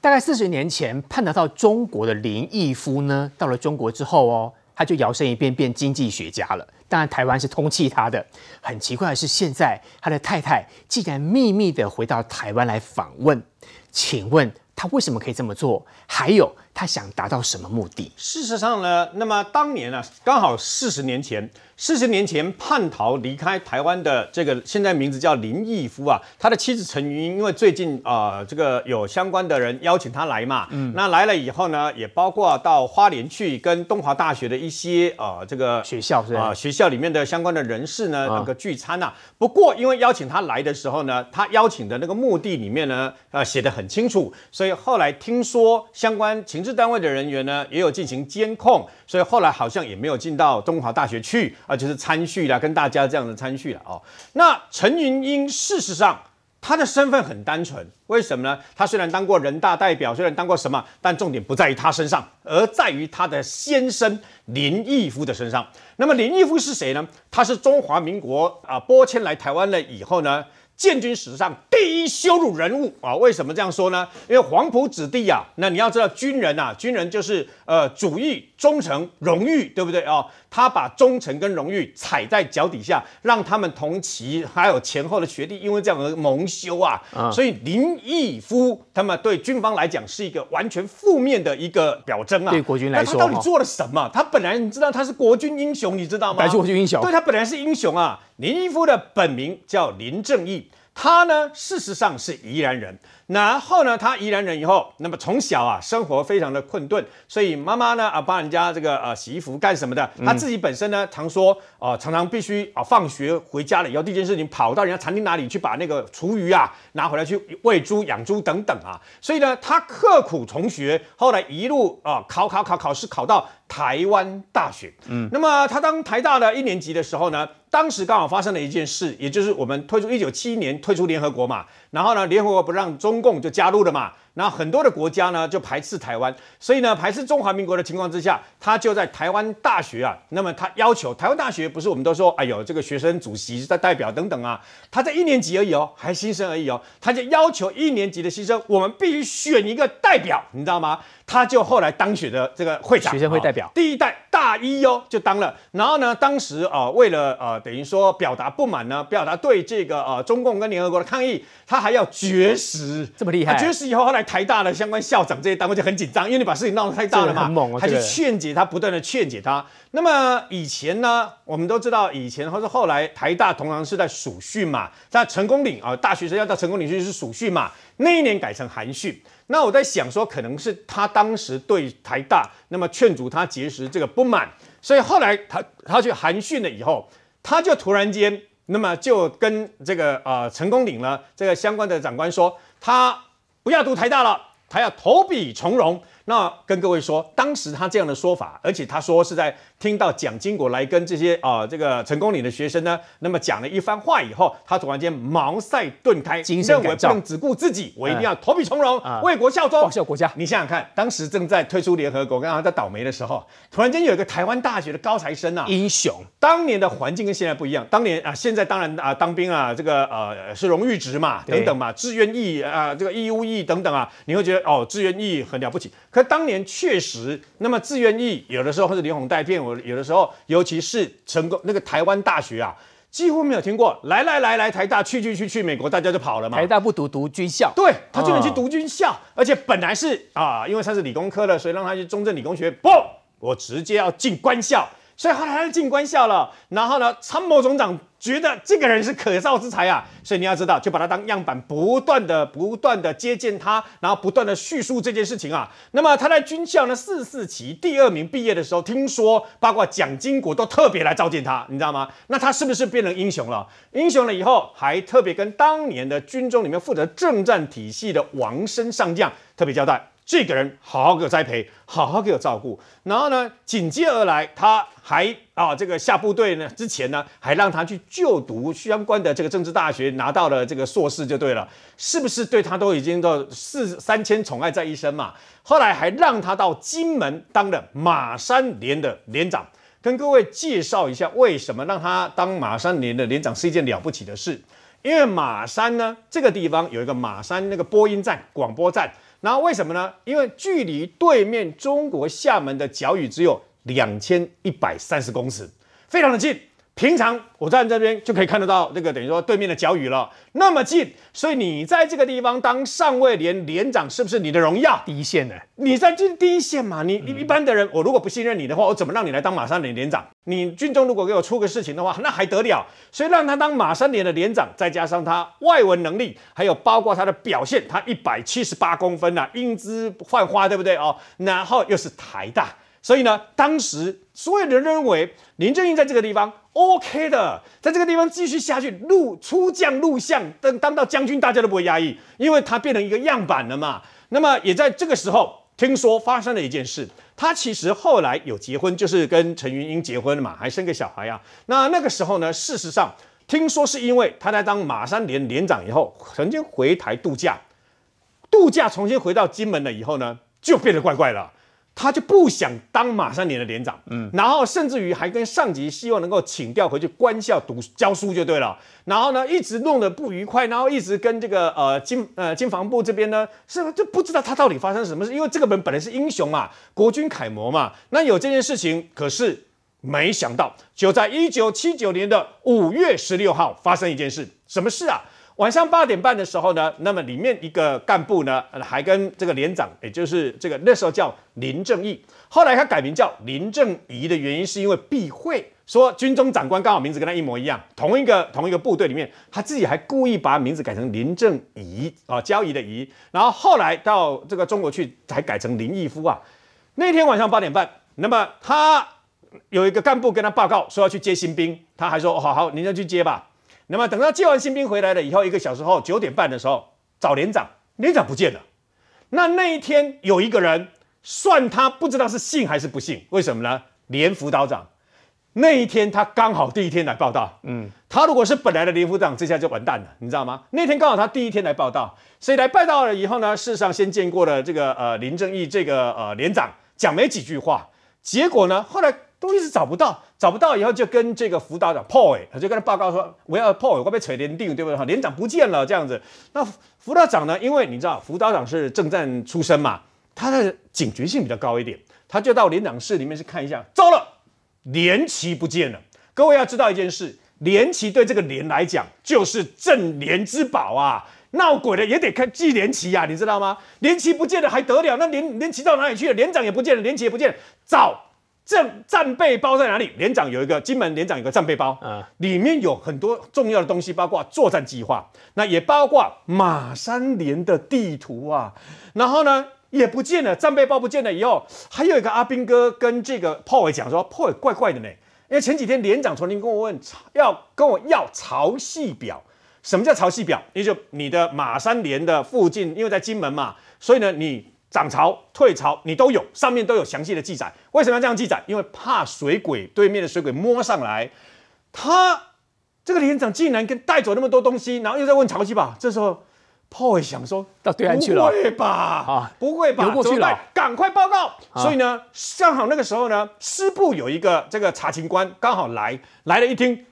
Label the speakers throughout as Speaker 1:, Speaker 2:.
Speaker 1: 大概四十年前，得到中国的林毅夫呢，到了中国之后哦，他就摇身一变变经济学家了。当然，台湾是通气他的。很奇怪的是，现在他的太太竟然秘密的回到台湾来访问，请问他为什么可以这么做？还有，他想达到什么目的？事实上呢，那么当年呢，刚好四十年前。四十年前叛逃离开台湾的这个现在名字叫林毅夫啊，他的妻子陈云英，因为最近啊这个有相关的人邀请他来嘛，嗯，那来了以后呢，也包括到花莲去跟东华大学的一些呃这个学校是吧？学校里面的相关的人士呢那个聚餐呐。不过因为邀请他来的时候呢，他邀请的那个目的里面呢，呃写的很清楚，所以后来听说相关情治单位的人员呢也有进行监控，所以后来好像也没有进到东华大学去。啊，就是参叙了，跟大家这样的参叙了哦。那陈云英事实上她的身份很单纯，为什么呢？她虽然当过人大代表，虽然当过什么，但重点不在于她身上，而在于她的先生林毅夫的身上。那么林毅夫是谁呢？他是中华民国啊，拨迁来台湾了以后呢？建军史上第一羞辱人物啊！为什么这样说呢？因为黄埔子弟啊，那你要知道军人啊，军人就是呃，主义、忠诚、荣誉，对不对啊？他把忠诚跟荣誉踩在脚底下，让他们同期还有前后的学弟因为这样而蒙羞啊！所以林毅夫他们对军方来讲是一个完全负面的一个表征啊！对国军来说，他到底做了什么？他本来你知道他是国军英雄，你知道吗？百军英雄，对他本来是英雄啊。林毅夫的本名叫林正义，他呢事实上是宜兰人。然后呢，他宜兰人以后，那么从小啊，生活非常的困顿，所以妈妈呢啊帮人家这个呃洗衣服干什么的。他自己本身呢常说啊，常常必须啊放学回家了以后，第一件事情跑到人家餐厅哪里去把那个厨余啊拿回来去喂猪、养猪等等啊。所以呢，他刻苦从学，后来一路啊考考考考试考到台湾大学。嗯，那么他当台大的一年级的时候呢？当时刚好发生了一件事，也就是我们退出一九七一年退出联合国嘛，然后呢，联合国不让中共就加入了嘛，那很多的国家呢就排斥台湾，所以呢排斥中华民国的情况之下，他就在台湾大学啊，那么他要求台湾大学不是我们都说哎呦这个学生主席在代表等等啊，他在一年级而已哦，还新生而已哦，他就要求一年级的新生我们必须选一个代表，你知道吗？他就后来当选的这个会长，学生会代表，第一代。大一哦就当了，然后呢，当时啊，为了呃，等于说表达不满呢，表达对这个呃中共跟联合国的抗议，他还要绝食，这么厉害。绝食以后，后来台大的相关校长这些单位就很紧张，因为你把事情闹得太大了嘛，很猛劝解他，不断的劝解他。那么以前呢，我们都知道，以前或是后来，台大同行是在暑训嘛，在成功岭啊，大学生要到成功岭去是暑训嘛。那一年改成寒训，那我在想说，可能是他当时对台大那么劝阻他结识这个不满，所以后来他他去寒训了以后，他就突然间，那么就跟这个啊成功岭呢这个相关的长官说，他不要读台大了，他要投笔从戎。那跟各位说，当时他这样的说法，而且他说是在听到蒋经国来跟这些啊这个成功岭的学生呢，那么讲了一番话以后，他突然间茅塞顿开，认为不能只顾自己，我一定要投笔从戎，为国效忠，报效国家。你想想看，当时正在退出联合国，刚刚在倒霉的时候，突然间有一个台湾大学的高材生啊，英雄。当年的环境跟现在不一样，当年啊，现在当然啊当兵啊，这个呃是荣誉职嘛，等等嘛，志愿意啊，这个义务意等等啊，你会觉得哦，志愿意很了不起。可当年确实，那么志愿意有的时候或者连哄带骗，我有的时候，尤其是成功那个台湾大学啊，几乎没有听过来来来来台大去去去去美国，大家就跑了嘛。台大不读读军校，对他就能去读军校，而且本来是啊，因为他是理工科的，所以让他去中正理工学，不，我直接要进官校，所以后来他就进官校了。然后呢，参谋总长。觉得这个人是可造之才啊，所以你要知道，就把他当样板，不断的、不断的接见他，然后不断的叙述这件事情啊。那么他在军校呢，四四期第二名毕业的时候，听说包括蒋经国都特别来召见他，你知道吗？那他是不是变成英雄了？英雄了以后，还特别跟当年的军中里面负责政战体系的王生上将特别交代。这个人好好给我栽培，好好给我照顾。然后呢，紧接而来，他还啊，这个下部队呢之前呢，还让他去就读相关的这个政治大学，拿到了这个硕士就对了。是不是对他都已经到四三千宠爱在一身嘛？后来还让他到金门当了马三连的连长，跟各位介绍一下为什么让他当马三连的连长是一件了不起的事。因为马山呢这个地方有一个马山那个播音站广播站。那为什么呢？因为距离对面中国厦门的角屿只有两千一百三十公尺，非常的近。平常我站这边就可以看得到这个等于说对面的角屿了，那么近，所以你在这个地方当上尉连连长是不是你的荣耀？第一线的，你在这第一线嘛，你你一般的人，我如果不信任你的话，我怎么让你来当马三连连长？你军中如果给我出个事情的话，那还得了？所以让他当马三连的连长，再加上他外文能力，还有包括他的表现，他一百七十八公分呐，英姿焕发，对不对哦？然后又是台大，所以呢，当时。所有人认为林正英在这个地方 OK 的，在这个地方继续下去，入出将入相，当当到将军，大家都不会压抑，因为他变成一个样板了嘛。那么也在这个时候，听说发生了一件事，他其实后来有结婚，就是跟陈云英结婚了嘛，还生个小孩啊。那那个时候呢，事实上听说是因为他在当马三连连长以后，曾经回台度假，度假重新回到金门了以后呢，就变得怪怪了。他就不想当马三连的连长，嗯，然后甚至于还跟上级希望能够请调回去官校读教书就对了，然后呢一直弄得不愉快，然后一直跟这个呃军呃军防部这边呢是就不知道他到底发生什么事，因为这个人本来是英雄嘛，国军楷模嘛，那有这件事情，可是没想到就在一九七九年的五月十六号发生一件事，什么事啊？晚上八点半的时候呢，那么里面一个干部呢，还跟这个连长，也就是这个那时候叫林正义，后来他改名叫林正仪的原因是因为避讳，说军中长官刚好名字跟他一模一样，同一个同一个部队里面，他自己还故意把名字改成林正仪啊，交易的仪，然后后来到这个中国去才改成林毅夫啊。那天晚上八点半，那么他有一个干部跟他报告说要去接新兵，他还说好好，你就去接吧。那么等到接完新兵回来了以后，一个小时后九点半的时候找连长，连长不见了。那那一天有一个人，算他不知道是幸还是不幸，为什么呢？连副导长那一天他刚好第一天来报道，嗯，他如果是本来的连副长，这下就完蛋了，你知道吗？那天刚好他第一天来报道，以来报道了以后呢？事实上先见过的这个呃林正义这个呃连长讲没几句话，结果呢后来。都一直找不到，找不到以后就跟这个辅导长 Paul，他就跟他报告说：“我要 Paul，我被扯连定，对不对？哈，连长不见了这样子。”那辅导长呢？因为你知道辅导长是政战出身嘛，他的警觉性比较高一点，他就到连长室里面去看一下。糟了，连旗不见了！各位要知道一件事，连旗对这个连来讲就是镇连之宝啊，闹鬼了也得看纪连旗呀，你知道吗？连旗不见了还得了？那连连旗到哪里去了？连长也不见了，连旗也不见，找。战战备包在哪里？连长有一个金门连长有个战备包，啊，里面有很多重要的东西，包括作战计划，那也包括马三连的地图啊。然后呢，也不见了，战备包不见了以后，还有一个阿兵哥跟这个炮尾讲说，炮尾怪怪的呢，因为前几天连长曾经跟我问，要跟我要潮汐表，什么叫潮汐表？也就你的马三连的附近，因为在金门嘛，所以呢你。涨潮、退潮，你都有上面都有详细的记载。为什么要这样记载？因为怕水鬼对面的水鬼摸上来。他这个连长竟然跟带走那么多东西，然后又在问潮汐吧？这时候炮也响，说到对岸去了。不会吧？啊，不会吧？游过去了。赶快报告！所以呢，正好那个时候呢，师部有一个这个查情官刚好来，来了一听，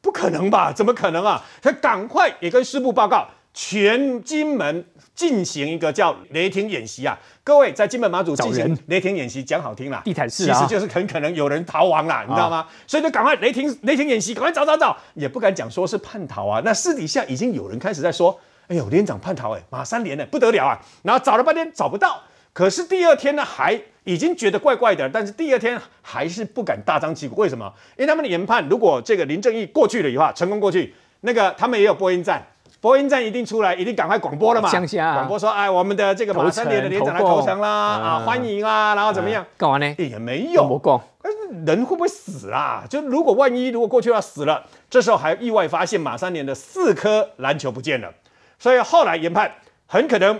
Speaker 1: 不可能吧？怎么可能啊？他赶快也跟师部报告。全金门进行一个叫雷霆演习啊！各位在金门马祖进行雷霆演习，讲好听啦，地毯式，其实就是很可能有人逃亡啦，你知道吗？所以就赶快雷霆雷霆演习，赶快找找找，也不敢讲说是叛逃啊。那私底下已经有人开始在说，哎呦，连长叛逃哎，马三连的不得了啊。然后找了半天找不到，可是第二天呢，还已经觉得怪怪的，但是第二天还是不敢大张旗鼓，为什么？因为他们的研判，如果这个林正义过去了以后，成功过去，那个他们也有播音站。播音站一定出来，一定赶快广播了嘛！广播说：“哎，我们的这个马三连的连长来投诚啦！啊，欢迎啊！然后怎么样？干嘛呢？也没有。哎，人会不会死啊？就如果万一如果过去要死了，这时候还意外发现马三连的四颗篮球不见了，所以后来研判很可能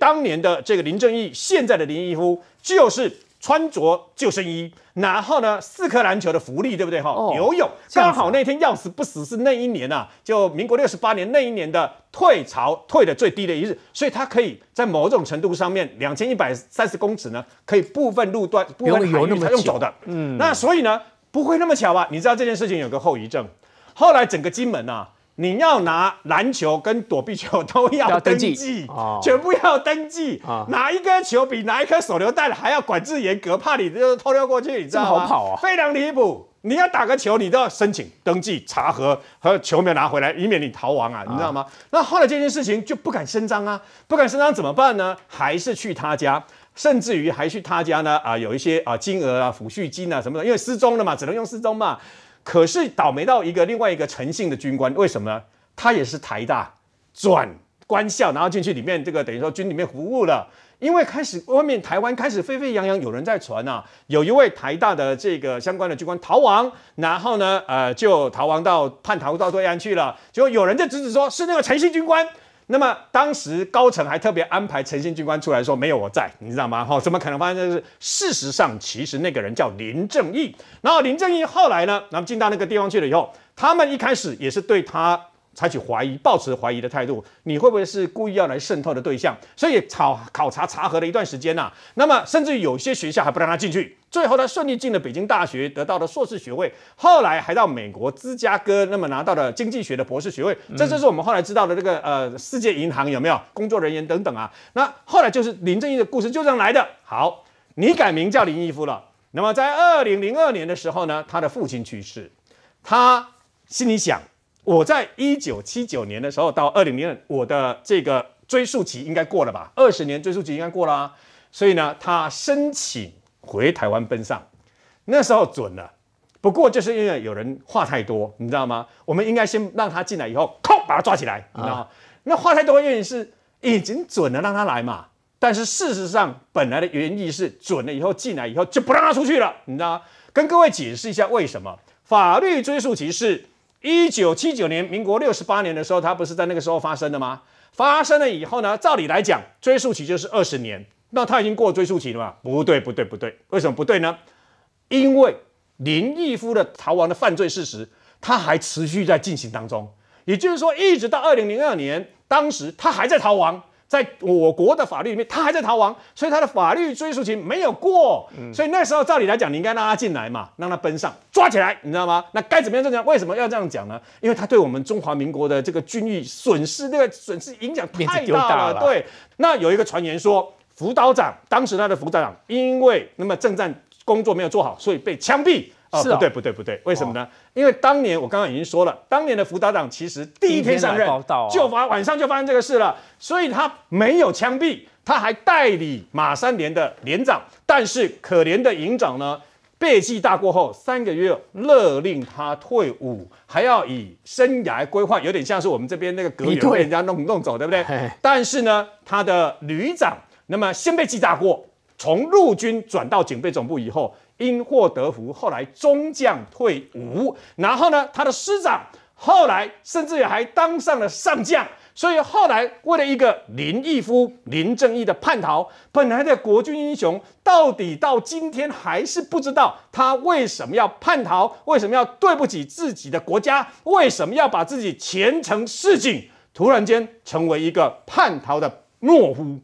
Speaker 1: 当年的这个林正义，现在的林毅夫就是。”穿着救生衣，然后呢，四颗篮球的浮力，对不对？哈，游泳刚好那天要死不死是那一年呐，就民国六十八年那一年的退潮退的最低的一日，所以它可以在某种程度上面，两千一百三十公尺呢，可以部分路段部分游泳才用走的，嗯，那所以呢，不会那么巧吧？你知道这件事情有个后遗症，后来整个金门啊。你要拿篮球跟躲避球都要登记，全部要登记。哪一颗球比哪一颗手榴弹还要管制严格，怕你就是偷溜过去，你知道吗？好跑啊，非常离谱。你要打个球，你都要申请登记查核，和球苗拿回来，以免你逃亡啊，你知道吗？那后来这件事情就不敢声张啊，不敢声张怎么办呢？还是去他家，甚至于还去他家呢啊，有一些啊金额啊抚恤金啊什么的，因为失踪了嘛，只能用失踪嘛。可是倒霉到一个另外一个诚信的军官，为什么呢？他也是台大转官校，然后进去里面这个等于说军里面服务了。因为开始外面台湾开始沸沸扬扬，有人在传啊，有一位台大的这个相关的军官逃亡，然后呢，呃，就逃亡到叛逃到对岸去了。结果有人就指指说是那个诚信军官。那么当时高层还特别安排陈信军官出来说没有我在，你知道吗？哈，怎么可能发生？这是事实上，其实那个人叫林正义。然后林正义后来呢，那么进到那个地方去了以后，他们一开始也是对他。采取怀疑、抱持怀疑的态度，你会不会是故意要来渗透的对象？所以考考察查核了一段时间呐，那么甚至有些学校还不让他进去。最后他顺利进了北京大学，得到了硕士学位。后来还到美国芝加哥，那么拿到了经济学的博士学位。这就是我们后来知道的这个呃，世界银行有没有工作人员等等啊？那后来就是林正英的故事就这样来的。好，你改名叫林毅夫了。那么在二零零二年的时候呢，他的父亲去世，他心里想。我在一九七九年的时候到二零零二，我的这个追溯期应该过了吧？二十年追溯期应该过了，所以呢，他申请回台湾奔丧，那时候准了。不过就是因为有人话太多，你知道吗？我们应该先让他进来，以后砰把他抓起来，你知道吗？那话太多的原因是已经准了让他来嘛。但是事实上，本来的原因是准了以后进来以后就不让他出去了，你知道吗？跟各位解释一下为什么法律追溯期是。一九七九年，民国六十八年的时候，他不是在那个时候发生的吗？发生了以后呢？照理来讲，追溯期就是二十年，那他已经过追诉期了吗？不对，不对，不对，为什么不对呢？因为林毅夫的逃亡的犯罪事实，他还持续在进行当中，也就是说，一直到二零零二年，当时他还在逃亡。在我国的法律里面，他还在逃亡，所以他的法律追诉期没有过。所以那时候照理来讲，你应该让他进来嘛，让他奔上抓起来，你知道吗？那该怎么样就讲？为什么要这样讲呢？因为他对我们中华民国的这个军誉损失，这个损失影响太大了。对，那有一个传言说，副道长当时他的副道长因为那么政战工作没有做好，所以被枪毙。哦，不对，不对，不对，为什么呢？因为当年我刚刚已经说了，当年的福达长其实第一天上任就发晚上就发生这个事了，所以他没有枪毙，他还代理马三连的连长。但是可怜的营长呢，被记大过后三个月勒令他退伍，还要以生涯规划，有点像是我们这边那个革员被人家弄弄走，对不对？但是呢，他的旅长那么先被记大过，从陆军转到警备总部以后。因祸得福，后来中将退伍，然后呢，他的师长后来甚至于还当上了上将。所以后来为了一个林毅夫、林正义的叛逃，本来的国军英雄到底到今天还是不知道他为什么要叛逃，为什么要对不起自己的国家，为什么要把自己前程似锦，突然间成为一个叛逃的懦夫。